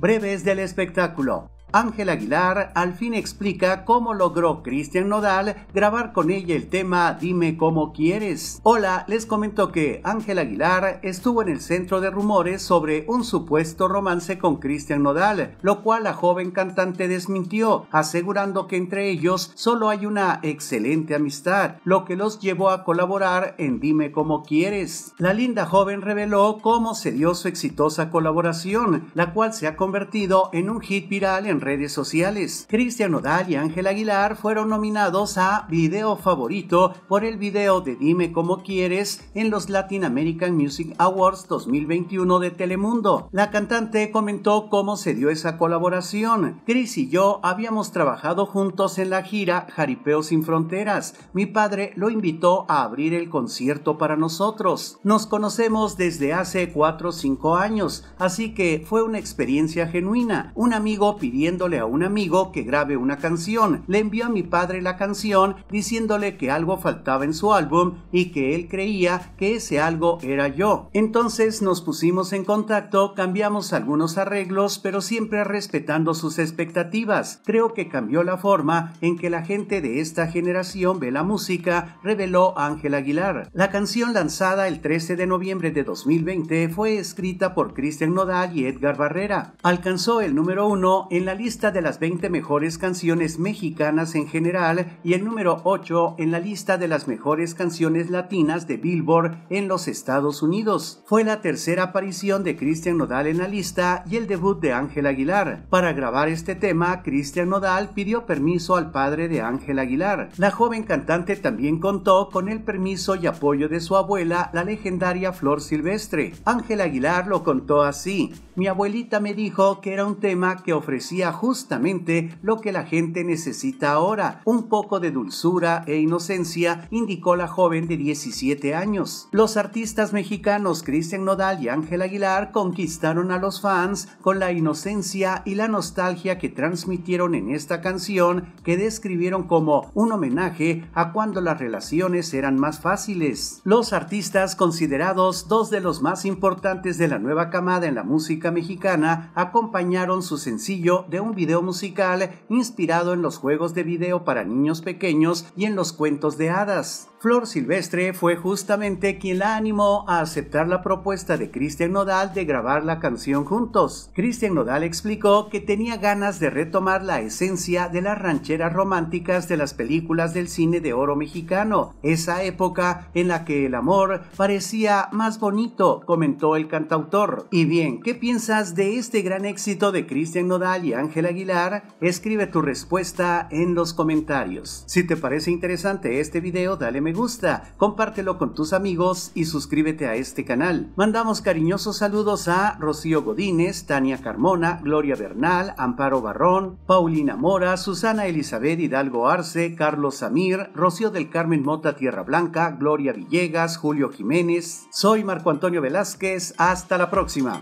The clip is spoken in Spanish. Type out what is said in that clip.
Breves del espectáculo. Ángel Aguilar al fin explica cómo logró Christian Nodal grabar con ella el tema Dime cómo quieres. Hola, les comento que Ángel Aguilar estuvo en el centro de rumores sobre un supuesto romance con Christian Nodal, lo cual la joven cantante desmintió, asegurando que entre ellos solo hay una excelente amistad, lo que los llevó a colaborar en Dime cómo quieres. La linda joven reveló cómo se dio su exitosa colaboración, la cual se ha convertido en un hit viral en redes sociales. Cristian Odal y Ángel Aguilar fueron nominados a Video Favorito por el video de Dime Cómo Quieres en los Latin American Music Awards 2021 de Telemundo. La cantante comentó cómo se dio esa colaboración. Chris y yo habíamos trabajado juntos en la gira Jaripeo sin Fronteras. Mi padre lo invitó a abrir el concierto para nosotros. Nos conocemos desde hace 4 o 5 años, así que fue una experiencia genuina. Un amigo pidió a un amigo que grabe una canción. Le envió a mi padre la canción diciéndole que algo faltaba en su álbum y que él creía que ese algo era yo. Entonces nos pusimos en contacto, cambiamos algunos arreglos, pero siempre respetando sus expectativas. Creo que cambió la forma en que la gente de esta generación ve la música, reveló Ángel Aguilar. La canción lanzada el 13 de noviembre de 2020 fue escrita por Cristian Nodal y Edgar Barrera. Alcanzó el número uno en la lista de las 20 mejores canciones mexicanas en general y el número 8 en la lista de las mejores canciones latinas de Billboard en los Estados Unidos. Fue la tercera aparición de Cristian Nodal en la lista y el debut de Ángel Aguilar. Para grabar este tema, Cristian Nodal pidió permiso al padre de Ángel Aguilar. La joven cantante también contó con el permiso y apoyo de su abuela, la legendaria Flor Silvestre. Ángel Aguilar lo contó así: Mi abuelita me dijo que era un tema que ofrecía justamente lo que la gente necesita ahora, un poco de dulzura e inocencia, indicó la joven de 17 años. Los artistas mexicanos Cristian Nodal y Ángel Aguilar conquistaron a los fans con la inocencia y la nostalgia que transmitieron en esta canción que describieron como un homenaje a cuando las relaciones eran más fáciles. Los artistas considerados dos de los más importantes de la nueva camada en la música mexicana acompañaron su sencillo de un video musical inspirado en los juegos de video para niños pequeños y en los cuentos de hadas. Flor Silvestre fue justamente quien la animó a aceptar la propuesta de Cristian Nodal de grabar la canción juntos. Cristian Nodal explicó que tenía ganas de retomar la esencia de las rancheras románticas de las películas del cine de oro mexicano, esa época en la que el amor parecía más bonito, comentó el cantautor. Y bien, ¿qué piensas de este gran éxito de Cristian Nodal y Ángel Ángel Aguilar, escribe tu respuesta en los comentarios. Si te parece interesante este video, dale me gusta, compártelo con tus amigos y suscríbete a este canal. Mandamos cariñosos saludos a Rocío Godínez, Tania Carmona, Gloria Bernal, Amparo Barrón, Paulina Mora, Susana Elizabeth Hidalgo Arce, Carlos Samir, Rocío del Carmen Mota Tierra Blanca, Gloria Villegas, Julio Jiménez. Soy Marco Antonio Velázquez, hasta la próxima.